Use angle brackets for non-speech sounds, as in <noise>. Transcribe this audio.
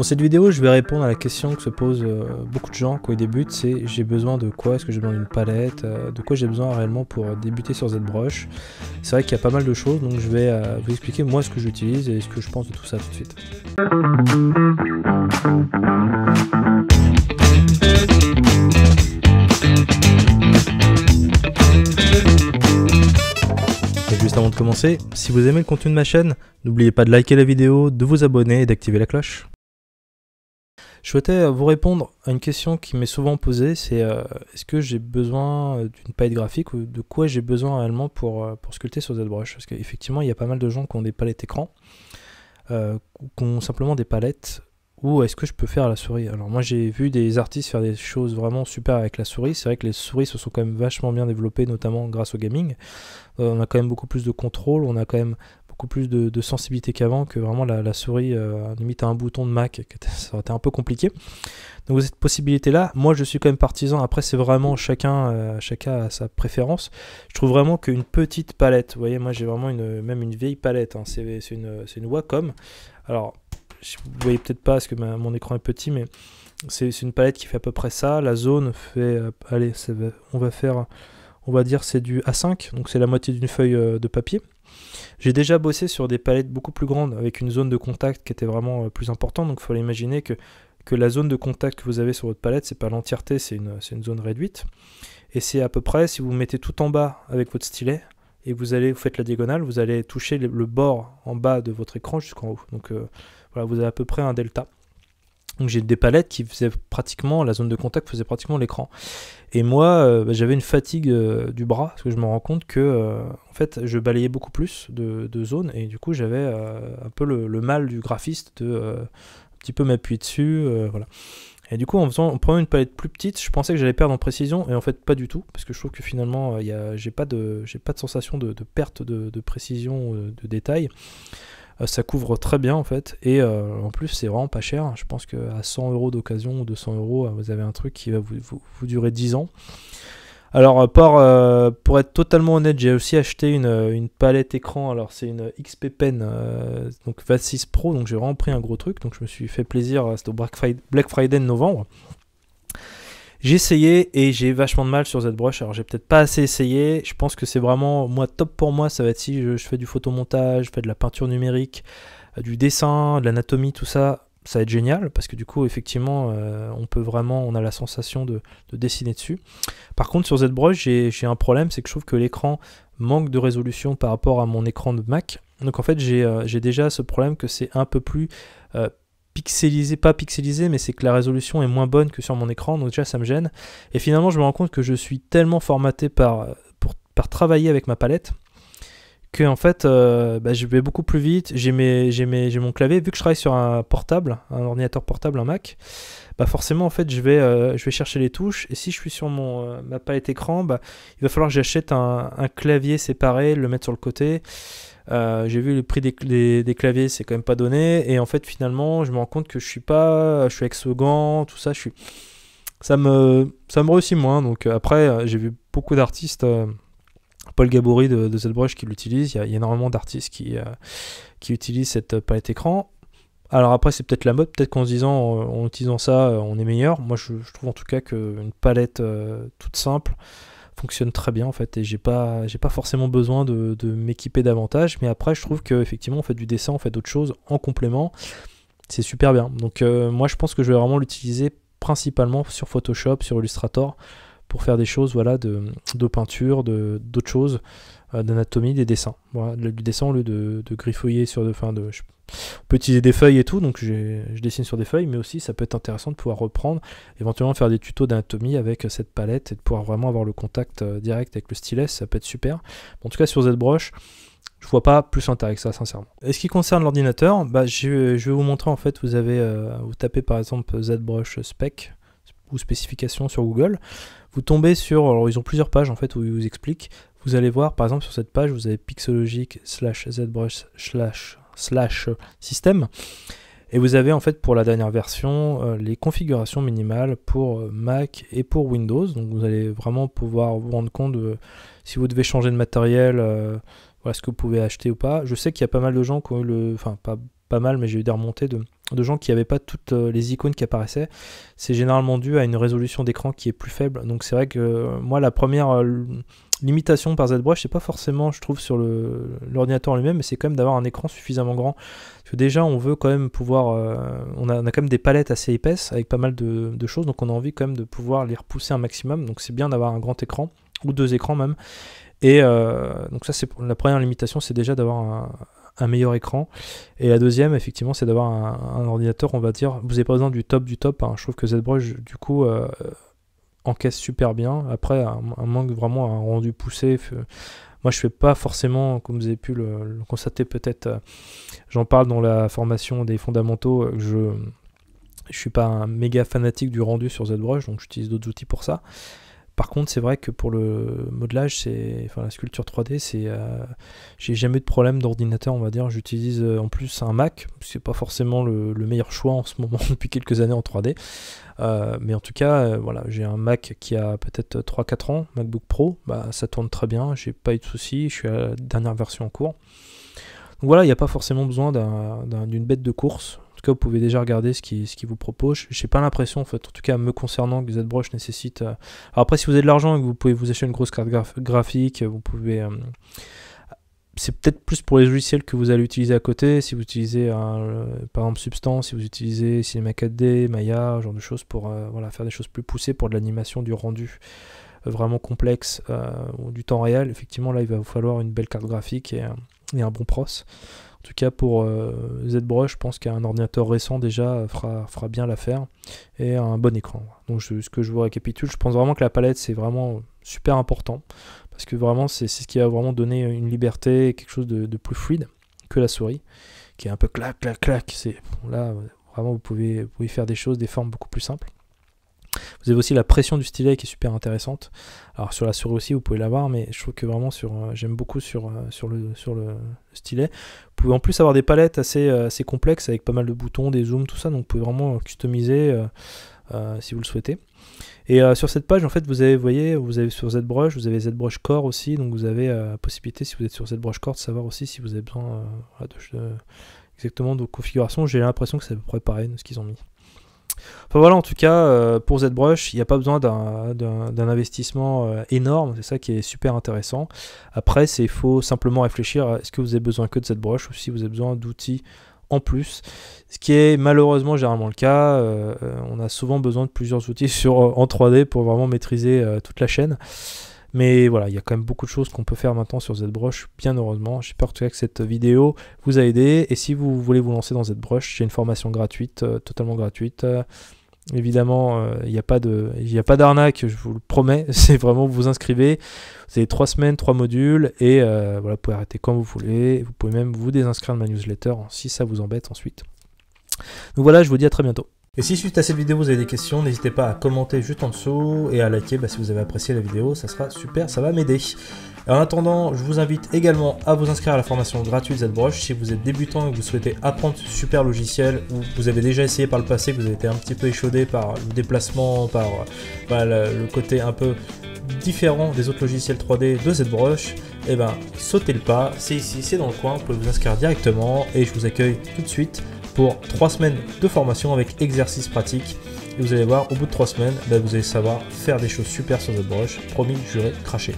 Dans cette vidéo, je vais répondre à la question que se posent euh, beaucoup de gens quand ils débutent, c'est j'ai besoin de quoi Est-ce que j'ai besoin d'une palette euh, De quoi j'ai besoin réellement pour euh, débuter sur ZBrush C'est vrai qu'il y a pas mal de choses, donc je vais vous expliquer moi ce que j'utilise et ce que je pense de tout ça tout de suite. juste avant de commencer, si vous aimez le contenu de ma chaîne, n'oubliez pas de liker la vidéo, de vous abonner et d'activer la cloche. Je souhaitais euh, vous répondre à une question qui m'est souvent posée, c'est euh, est-ce que j'ai besoin euh, d'une palette graphique ou de quoi j'ai besoin réellement pour, pour sculpter sur ZBrush Parce qu'effectivement, il y a pas mal de gens qui ont des palettes écran, ou qui ont simplement des palettes, ou est-ce que je peux faire la souris Alors moi j'ai vu des artistes faire des choses vraiment super avec la souris, c'est vrai que les souris se sont quand même vachement bien développées, notamment grâce au gaming. on a quand même beaucoup plus de contrôle, on a quand même plus de, sensibilité qu'avant, que vraiment la, souris euh, limite à un bouton de Mac, <laughs> ça aurait été un peu compliqué. Donc cette possibilité-là, moi je suis quand même partisan, après c'est vraiment chacun, euh, chacun à sa préférence. Je trouve vraiment qu'une petite palette, voyez, moi j'ai vraiment une, même une vieille palette, hein. c'est une, une Wacom. Alors, vous voyez peut-être pas parce que mon écran est petit, mais c'est une palette qui fait à peu près ça. La zone fait, euh, allez, on va faire on va dire c'est du A5, donc c'est la moitié d'une feuille euh, de papier. J'ai déjà bossé sur des palettes beaucoup plus grandes avec une zone de contact qui était vraiment euh, plus importante, donc il fallait imaginer que, que la zone de contact que vous avez sur votre palette, c'est pas l'entièreté, c'est une, zone réduite. Et c'est à peu près, si vous mettez tout en bas avec votre stylet, et vous allez, vous faites la diagonale, vous allez toucher le, bord en bas de votre écran jusqu'en haut. Donc euh, voilà, vous avez à peu près un delta. Donc j'ai des palettes qui faisaient pratiquement, la zone de contact faisait pratiquement l'écran. Et moi, euh, bah, j'avais une fatigue euh, du bras, parce que je me rends compte que, euh, en fait, je balayais beaucoup plus de, zones, et du coup, j'avais un peu le, mal du graphiste de un petit peu m'appuyer dessus, voilà. Et du coup, en, faisant, prenant une palette plus petite, je pensais que j'allais perdre en précision, et en fait, pas du tout, parce que je trouve que finalement, j'ai pas, de, pas de sensation de, perte de, de précision, de détail. Euh, ça couvre très bien en fait. Et euh, en plus, c'est vraiment pas cher. Je pense qu'à 100 euros d'occasion ou 200 euros, euh, vous avez un truc qui va vous, vous, durer 10 ans. Alors pour, pour, être totalement honnête, j'ai aussi acheté une, palette écran. Alors c'est une XP Pen donc 26 Pro, donc j'ai vraiment pris un gros truc. Donc je me suis fait plaisir, c'était au Black Friday de novembre. J'ai essayé et j'ai vachement de mal sur ZBrush. Alors j'ai peut-être pas assez essayé. Je pense que c'est vraiment moi top pour moi. Ça va être si je, fais du photomontage, je fais de la peinture numérique, euh, du dessin, de l'anatomie, tout ça. Ça va être génial parce que du coup effectivement euh, on peut vraiment, on a la sensation de, dessiner dessus. Par contre sur ZBrush j'ai un problème, c'est que je trouve que l'écran manque de résolution par rapport à mon écran de Mac. Donc en fait j'ai euh, déjà ce problème que c'est un peu plus pixelisé, pas pixelisé, mais c'est que la résolution est moins bonne que sur mon écran, donc déjà ça me gêne. Et finalement, je me rends compte que je suis tellement formaté par, euh, pour, par travailler avec ma palette que en fait euh, bah, je vais beaucoup plus vite, j'ai mon clavier, vu que je travaille sur un portable, un ordinateur portable, un Mac, bah forcément en fait je vais, euh, je vais chercher les touches et si je suis sur mon, euh, ma palette écran, bah, il va falloir que j'achète un, clavier séparé, le mettre sur le côté. j'ai vu le prix des, des, claviers, c'est quand même pas donné et en fait finalement je me rends compte que je suis pas, je suis exogant, tout ça, je suis, ça me, ça me réussit moins. Donc après j'ai vu beaucoup d'artistes Paul Gabory de, de cette qui l'utilise. Il y, a, énormément d'artistes qui, euh, qui utilisent cette euh, palette écran. Alors après, c'est peut-être la mode, peut-être qu'en disant, euh, en utilisant ça, on est meilleur. Moi, je, trouve en tout cas qu'une palette toute simple fonctionne très bien en fait et j'ai pas j'ai pas forcément besoin de, m'équiper davantage mais après je trouve effectivement, on fait du dessin on fait d'autres choses en complément c'est super bien donc moi je pense que je vais vraiment l'utiliser principalement sur Photoshop sur Illustrator pour faire des choses voilà, de, de peinture, d'autres choses, euh, d'anatomie, des dessins. Voilà, du dessin au lieu de, de griffouiller sur de, fin de je, on peut utiliser des feuilles et tout, donc je dessine sur des feuilles, mais aussi ça peut être intéressant de pouvoir reprendre, éventuellement faire des tutos d'anatomie avec cette palette et de pouvoir vraiment avoir le contact euh, direct avec le stylet, ça peut être super. En tout cas sur ZBrush, je vois pas plus intérêt que ça sincèrement. Et ce qui concerne l'ordinateur, bah, je, vais vous montrer en fait, vous avez, euh, vous tapez par exemple ZBrush spec, ou spécifications sur Google, vous tombez sur, alors ils ont plusieurs pages en fait où ils vous expliquent, vous allez voir par exemple sur cette page vous avez Pixologic slash ZBrush slash slash système et vous avez en fait pour la dernière version euh, les configurations minimales pour euh, Mac et pour Windows donc vous allez vraiment pouvoir vous rendre compte si vous devez changer de matériel euh, voilà ce que vous pouvez acheter ou pas. Je sais qu'il y a pas mal de gens qui ont eu le, enfin pas pas mal, mais j'ai eu des remontées de, gens qui n'avaient pas toutes euh, les icônes qui apparaissaient. C'est généralement dû à une résolution d'écran qui est plus faible. Donc c'est vrai que euh, moi, la première euh, limitation par ZBrush, c'est pas forcément, je trouve, sur le l'ordinateur lui-même, mais c'est quand même d'avoir un écran suffisamment grand. Parce que déjà, on veut quand même pouvoir. on, a, quand même des palettes assez épaisses avec pas mal de, choses, donc on a envie quand même de pouvoir les repousser un maximum. Donc c'est bien d'avoir un grand écran, ou deux écrans même. Et donc ça, c'est pour la première limitation, c'est déjà d'avoir un, un meilleur écran. Et la deuxième, effectivement, c'est d'avoir un, ordinateur, on va dire, vous êtes présent du top du top. Hein. Je trouve que ZBrush, du coup, euh, encaisse super bien. Après, un, manque vraiment un rendu poussé. Moi, je fais pas forcément, comme vous avez pu le, constater peut-être, euh, j'en parle dans la formation des fondamentaux, euh, je je suis pas un méga fanatique du rendu sur ZBrush, donc j'utilise d'autres outils pour ça. Par contre, c'est vrai que pour le modelage, c'est, enfin la sculpture 3D, c'est, euh, j'ai jamais eu de problème d'ordinateur, on va dire. J'utilise euh, en plus un Mac, c'est pas forcément le, meilleur choix en ce <laughs> moment depuis quelques années en 3D, euh, mais en tout cas, voilà, j'ai un Mac qui a peut-être 3-4 ans, MacBook Pro, bah, ça tourne très bien, j'ai pas eu de soucis, je suis à la dernière version en cours. Donc voilà, il n'y a pas forcément besoin d'une bête de course tout cas, vous pouvez déjà regarder ce qui, ce qui vous propose. Je n'ai pas l'impression, en fait, en tout cas, me concernant, que ZBrush nécessite. Euh, après, si vous avez de l'argent et que vous pouvez vous acheter une grosse carte graphique, vous pouvez. Euh, c'est peut-être plus pour les logiciels que vous allez utiliser à côté. Si vous utilisez, euh, par exemple, Substance, si vous utilisez Cinema 4D, Maya, ce genre de choses pour voilà, faire des choses plus poussées pour de l'animation, du rendu vraiment complexe ou du temps réel, effectivement, là, il va vous falloir une belle carte graphique et, et un bon pros. En tout cas, pour euh, ZBrush, je pense qu'un ordinateur récent déjà fera, bien l'affaire et un bon écran. Donc, ce que je vous récapitule, je pense vraiment que la palette c'est vraiment super important parce que vraiment c'est ce qui va vraiment donner une liberté quelque chose de, plus fluide que la souris qui est un peu clac, clac, clac. là vraiment vous pouvez, vous pouvez faire des choses, des formes beaucoup plus simples. Vous avez aussi la pression du stylet qui est super intéressante. Alors sur la souris aussi, vous pouvez l'avoir, mais je trouve que vraiment sur, euh, j'aime beaucoup sur, euh, le, sur stylet. Vous pouvez en plus avoir des palettes euh, assez, complexes avec pas mal de boutons, des zooms, tout ça, donc vous pouvez vraiment customiser si vous le souhaitez. Et sur cette page, en fait, vous avez, vous voyez, vous avez sur ZBrush, vous avez ZBrush Core aussi, donc vous avez la possibilité, si vous êtes sur ZBrush Core, de savoir aussi si vous avez besoin euh, exactement de configuration. J'ai l'impression que c'est à peu près pareil de ce qu'ils ont mis. Enfin voilà, en tout cas, euh, pour ZBrush, il n'y a pas besoin d'un investissement euh, énorme, c'est ça qui est super intéressant. Après, il faut simplement réfléchir à ce que vous avez besoin que de ZBrush ou si vous avez besoin d'outils en plus. Ce qui est malheureusement généralement le cas. Euh, on a souvent besoin de plusieurs outils <laughs> sur, en 3D pour vraiment maîtriser toute la chaîne. Mais voilà, il y a quand même beaucoup de choses qu'on peut faire maintenant sur ZBrush, bien heureusement. J'espère tout que cette vidéo vous a aidé. Et si vous voulez vous lancer dans ZBrush, j'ai une formation gratuite, euh, totalement gratuite. Euh, évidemment, euh, il n'y a pas d'arnaque, je vous le promets. <laughs> C'est vraiment vous vous inscrivez. Vous avez trois semaines, trois modules et voilà, vous pouvez arrêter quand vous voulez. Vous pouvez même vous désinscrire de ma newsletter hein, si ça vous embête ensuite. Donc voilà, je vous dis à très bientôt. Et si suite à cette vidéo vous avez des questions, n'hésitez pas à commenter juste en dessous et à liker bah, si vous avez apprécié la vidéo, ça sera super, ça va m'aider. En attendant, je vous invite également à vous inscrire à la formation gratuite ZBrush si vous êtes débutant et que vous souhaitez apprendre ce super logiciel ou vous avez déjà essayé par le passé, que vous avez été un petit peu échaudé par le déplacement, par euh, bah, le côté un peu différent des autres logiciels 3D de ZBrush, et eh ben sautez le pas, c'est ici, c'est dans le coin, vous pouvez vous inscrire directement et je vous accueille tout de suite pour 3 semaines de formation avec exercices pratiques. Et vous allez voir, au bout de 3 semaines, bah, vous allez savoir faire des choses super sur votre brush. Promis, juré, craché.